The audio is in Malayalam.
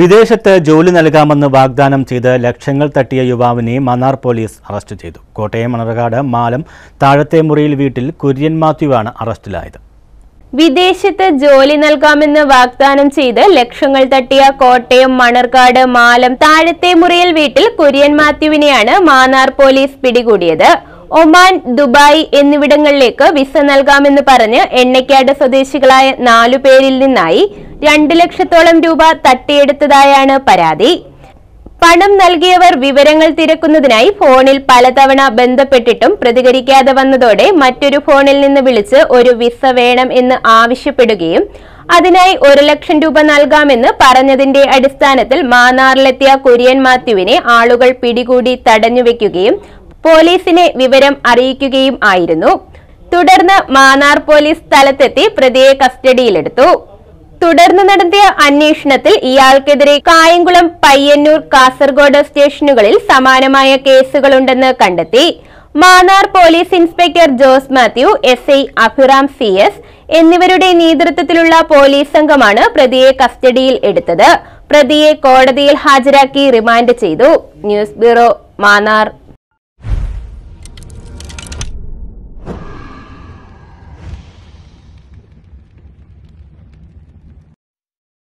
വിദേശത്ത് ജോലി നൽകാമെന്ന് വാഗ്ദാനം ചെയ്ത് ലക്ഷങ്ങൾ തട്ടിയ യുവാവിനെ മന്നാർ പോലീസ് അറസ്റ്റ് ചെയ്തു കോട്ടയം മണർകാട് മാലം താഴത്തെ മുറിയിൽ വീട്ടിൽ കുര്യൻ മാത്യുവാണ് അറസ്റ്റിലായത് വിദേശത്ത് ജോലി നൽകാമെന്ന് വാഗ്ദാനം ചെയ്ത് ലക്ഷങ്ങൾ തട്ടിയ കോട്ടയം മണർക്കാട് മാലം താഴത്തെ മുറിയിൽ വീട്ടിൽ കുര്യൻ മാത്യുവിനെയാണ് മാന്നാർ പോലീസ് പിടികൂടിയത് ഒമാൻ ദുബായ് എന്നിവിടങ്ങളിലേക്ക് വിസ നൽകാമെന്ന് പറഞ്ഞ് എണ്ണയ്ക്കാട് സ്വദേശികളായ നാലു പേരിൽ നിന്നായി രണ്ട് ലക്ഷത്തോളം രൂപ തട്ടിയെടുത്തതായാണ് പരാതി പണം നൽകിയവർ വിവരങ്ങൾ തിരക്കുന്നതിനായി ഫോണിൽ പലതവണ ബന്ധപ്പെട്ടിട്ടും പ്രതികരിക്കാതെ വന്നതോടെ മറ്റൊരു ഫോണിൽ നിന്ന് വിളിച്ച് ഒരു വിസ വേണം എന്ന് ആവശ്യപ്പെടുകയും അതിനായി ഒരു ലക്ഷം രൂപ നൽകാമെന്ന് പറഞ്ഞതിന്റെ അടിസ്ഥാനത്തിൽ മാന്നാറിലെത്തിയ കുര്യൻ മാത്യുവിനെ ആളുകൾ പിടികൂടി തടഞ്ഞുവെക്കുകയും പോലീസിനെ വിവരം അറിയിക്കുകയും ആയിരുന്നു തുടർന്ന് മാന്നാർ പോലീസ് സ്ഥലത്തെത്തി പ്രതിയെ കസ്റ്റഡിയിലെടുത്തു തുടർന്ന് നടത്തിയ അന്വേഷണത്തിൽ ഇയാൾക്കെതിരെ കായംകുളം പയ്യന്നൂർ കാസർഗോഡ് സ്റ്റേഷനുകളിൽ സമാനമായ കേസുകളുണ്ടെന്ന് കണ്ടെത്തി Mannar police inspector Jose Mathew S I Abhiram C S എന്നിവരുടെ നേതൃത്വത്തിലുള്ള പോലീസ് സംഘമാണ് പ്രതിയെ കസ്റ്റഡിയിൽ എടുത്തത് പ്രതിയെ കോടതിയിൽ ഹാജരാക്കി റിമാൻഡ് ചെയ്തു ന്യൂസ് ബ്യൂറോ മാന്നാർ